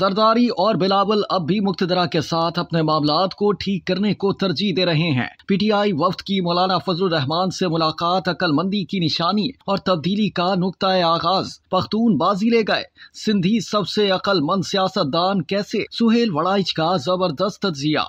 जरदारी और बिलावल अब भी मुख्तदरा के साथ अपने मामला को ठीक करने को तरजीह दे रहे हैं पीटीआई वफद की मौलाना फजल रहमान से मुलाकात अकलमंदी की निशानी और तब्दीली का नुकता आगाज पख्तून बाजी ले गए सिंधी सबसे अकलमंद सियासतदान कैसे सुहेल वड़ाइच का जबरदस्त तजिया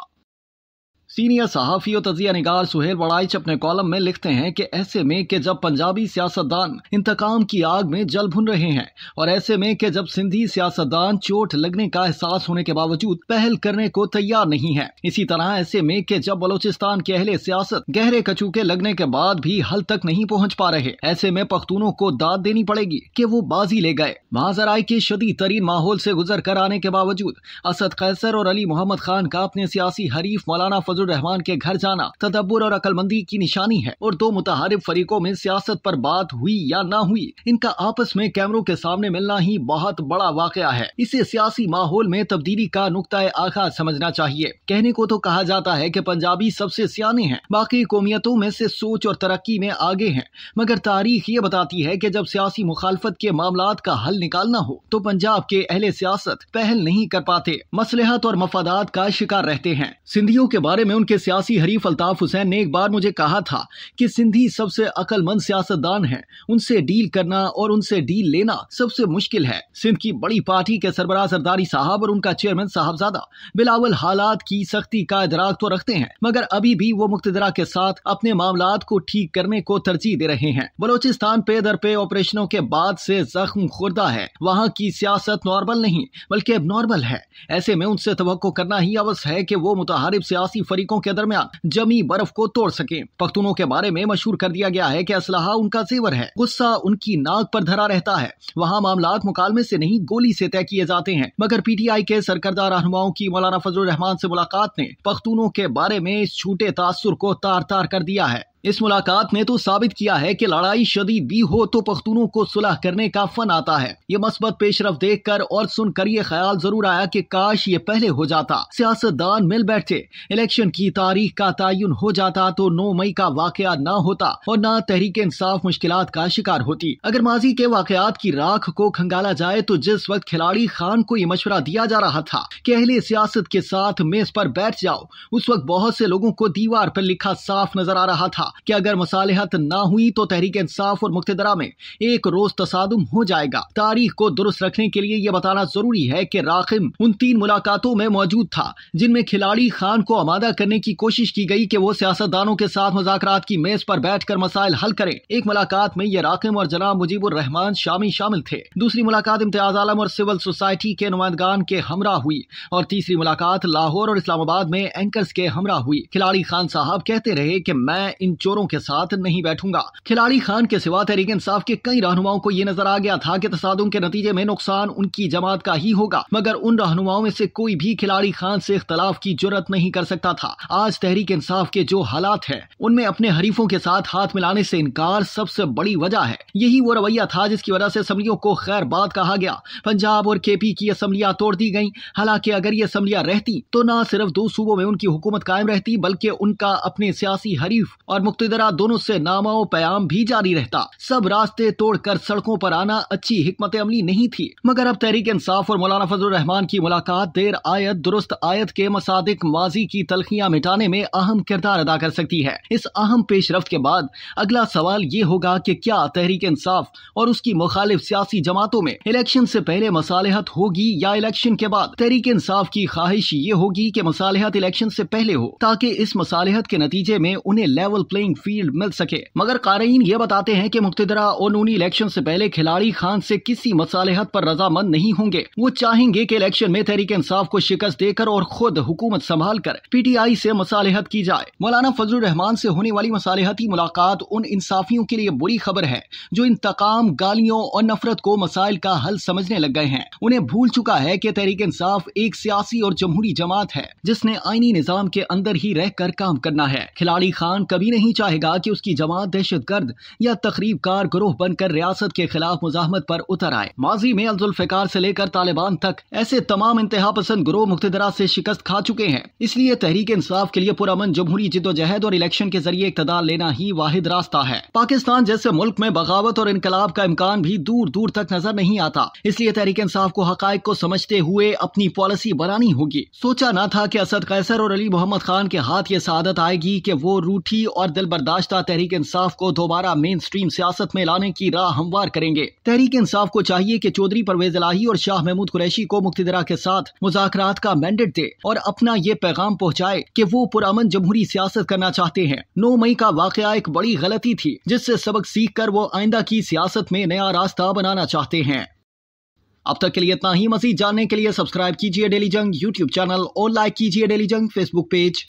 सीनियर सहाफ़ी और तजिया निगार सुहेल बड़ाइच अपने कॉलम में लिखते हैं कि ऐसे में कि जब पंजाबी सियासतदान इंतकाम की आग में जल भुन रहे हैं और ऐसे में कि जब सिंधी सियासतदान चोट लगने का एहसास होने के बावजूद पहल करने को तैयार नहीं है इसी तरह ऐसे में कि जब बलोचिस्तान के अहले सियासत गहरे कचूके लगने के बाद भी हल तक नहीं पहुँच पा रहे ऐसे में पख्तूनों को दाद देनी पड़ेगी की वो बाजी ले गए महाजराय के शदी तरीन माहौल ऐसी गुजर कर आने के बावजूद असद कैसर और अली मोहम्मद खान का अपने सियासी हरीफ मौलाना फजल रहमान के घर जाना तदब्बर और अकलमंदी की निशानी है और दो मुतहारिफ फरीकों में सियासत पर बात हुई या ना हुई इनका आपस में कैमरों के सामने मिलना ही बहुत बड़ा वाक़ है इसे सियासी माहौल में तब्दीली का नुकता आगाज समझना चाहिए कहने को तो कहा जाता है की पंजाबी सबसे सियाने हैं बाकी कौमियतों में से सोच और तरक्की में आगे हैं मगर तारीख ये बताती है की जब सियासी मुखालफत के मामला का हल निकालना हो तो पंजाब के अहले सियासत पहल नहीं कर पाते मसलहत और मफादात का शिकार रहते हैं सिंधियों के बारे में में उनके सियासी हरीफ अल्ताफ हुसैन ने एक बार मुझे कहा था कि सिंधी सबसे अकलमंद सियासतदान हैं उनसे डील करना और उनसे डील लेना सबसे मुश्किल है सिंध की बड़ी पार्टी के सरबराह सरदारी साहब और उनका चेयरमैन साहबजादा बिलावल हालात की सख्ती का इदराक तो रखते हैं मगर अभी भी वो मुख्तरा के साथ अपने मामला को ठीक करने को तरजीह दे रहे हैं बलोचिस्तान पे दर पे ऑपरेशनों के बाद से जख्म खुर्दा है वहाँ की सियासत नॉर्मल नहीं बल्कि अब नॉर्मल है ऐसे में उनसे तो करना ही अवश्य है की वो मुताहरब सियासी फरीक नागरिकों के दरमियान जमी बर्फ को तोड़ सके पख्तूनों के बारे में मशहूर कर दिया गया है की असलाह उनका जेवर है गुस्सा उनकी नाक पर धरा रहता है वहाँ मामला मुकालमे से नहीं गोली से तय किए जाते हैं मगर पीटीआई के सरकरदार रहनुमाओं की मौलाना फजल रहमान से मुलाकात ने पख्तूनों के बारे में इस छूटे तासुर को तार तार कर दिया है इस मुलाकात ने तो साबित किया है कि लड़ाई शदीद भी हो तो पख्तूनों को सुलह करने का फन आता है ये मस्बत पेशरफ देख कर और सुनकर ये ख्याल जरूर आया कि काश ये पहले हो जाता सियासतदान मिल बैठते इलेक्शन की तारीख का तयन हो जाता तो नौ मई का वाक़ न होता और न तहरीक इंसाफ मुश्किल का शिकार होती अगर माजी के वाकत की राख को खंगाला जाए तो जिस वक्त खिलाड़ी खान को ये मशवरा दिया जा रहा था की अहले सियासत के साथ मेज पर बैठ जाओ उस वक्त बहुत से लोगों को दीवार पर लिखा साफ नजर आ रहा था कि अगर मसालहत ना हुई तो तहरीक इंसाफ और मुख्तरा में एक रोज तसादम हो जाएगा तारीख को दुरुस्त रखने के लिए यह बताना जरूरी है की राखिम उन तीन मुलाकातों में मौजूद था जिनमें खिलाड़ी खान को आमादा करने की कोशिश की गई की वो सियासतदानों के साथ मुजाकर की मेज पर बैठ कर मसाइल हल करे एक मुलाकात में ये राकिम और जनाब मुजीबुर रहमान शामी शामिल थे दूसरी मुलाकात इम्तियाज आलम और सिविल सोसाइटी के नुमाइंदान के हमरा हुई और तीसरी मुलाकात लाहौर और इस्लामाबाद में एंकर्स के हमरा हुई खिलाड़ी खान साहब कहते रहे की मैं इन चोरों के साथ नहीं बैठूंगा खिलाड़ी खान के सिवा तहरीक इंसाफ के कई रहनुमाओं को ये नजर आ गया था की तसादों के नतीजे में नुकसान उनकी जमात का ही होगा मगर उन रहनुमाओं में से कोई भी खिलाड़ी खान से इख्तलाफ की जरूरत नहीं कर सकता था आज तहरीक इंसाफ के जो हालात है उनमें अपने हरीफों के साथ हाथ मिलाने से इनकार सबसे बड़ी वजह है यही वो रवैया था जिसकी वजह से असम्बलियों को खैर बात कहा गया पंजाब और के पी की असम्बलियां तोड़ दी गयी हालांकि अगर ये असम्बलियां रहती तो न सिर्फ दो सूबों में उनकी हुकूमत कायम रहती बल्कि उनका अपने सियासी हरीफ और मुक्तिदरा दोनों से नामा प्याम भी जारी रहता सब रास्ते तोड़ कर सड़कों पर आना अच्छी हिकमत अमली नहीं थी मगर अब तहरीक इंसाफ और मौलाना रहमान की मुलाकात देर आयत दुरुस्त आयत के मसादिक माजी की तलखियाँ मिटाने में अहम किरदार अदा कर सकती है इस अहम पेशरफ के बाद अगला सवाल ये होगा की क्या तहरीक इंसाफ और उसकी मुखालिफ सियासी जमातों में इलेक्शन ऐसी पहले मसालहत होगी या इलेक्शन के बाद तहरीक इंसाफ की ख्वाहिश ये होगी की मसालहत इलेक्शन ऐसी पहले हो ताकि इस मसालहत के नतीजे में उन्हें लेवल प्ले प्लेइंग फील्ड मिल सके मगर कारीन ये बताते हैं की मुख्तरा और नूनी इलेक्शन ऐसी पहले खिलाड़ी खान ऐसी किसी मसालेहत पर रजामंद नहीं होंगे वो चाहेंगे की इलेक्शन में तहरीक इंसाफ को शिकस्त देकर और खुद हुकूमत संभाल कर पी टी आई ऐसी मसालेहत की जाए मौलाना फजल रहमान ऐसी होने वाली मसालेहती मुलाकात उन इंसाफियों के लिए बुरी खबर है जो इंतकाम गालियों और नफरत को मसाइल का हल समझने लग गए हैं उन्हें भूल चुका है की तहरीक इंसाफ एक सियासी और जमहूरी जमात है जिसने आईनी निजाम के अंदर ही रह कर काम करना है खिलाड़ी खान कभी नहीं नहीं चाहेगा कि उसकी जमात दहशत गर्द या तकरीब कार ग्रोह बनकर रियासत के खिलाफ मुजामत पर उतर आए माजी में अब्जुल्फिकार से लेकर तालिबान तक ऐसे तमाम इंतहा पसंद ग्रोह मुख्तरा से शिकस्त खा चुके हैं इसलिए तहरीक इंसाफ के लिए पुरमन जमहूरी जिदोजहद और इलेक्शन के जरिए इकतदार लेना ही वाहिद रास्ता है पाकिस्तान जैसे मुल्क में बगावत और इनकलाब का इम्कान भी दूर दूर तक नजर नहीं आता इसलिए तहरीक इंसाफ को हकायक को समझते हुए अपनी पॉलिसी बनानी होगी सोचा न था की असद कैसर और अली मोहम्मद खान के हाथ ये शादत आएगी की वो रूठी और दिल बर्दाश्ता तहरीक इंसाफ को दोबारा मेन स्ट्रीम सियासत में लाने की राह हमवार करेंगे तहरीक इंसाफ को चाहिए की चौधरी परवेज लाही और शाह महमूद कुरैशी को मुख्तरा के साथ मुजाकर का मैंडेट दे और अपना ये पैगाम पहुँचाए की वो पुरान जमहूरी सियासत करना चाहते हैं नौ मई का वाक़ एक बड़ी गलती थी जिससे सबक सीख कर वो आइंदा की सियासत में नया रास्ता बनाना चाहते हैं अब तक के लिए इतना ही मजीद जानने के लिए सब्सक्राइब कीजिए डेली जंग यूट्यूब चैनल और लाइक कीजिए डेली जंग फेसबुक पेज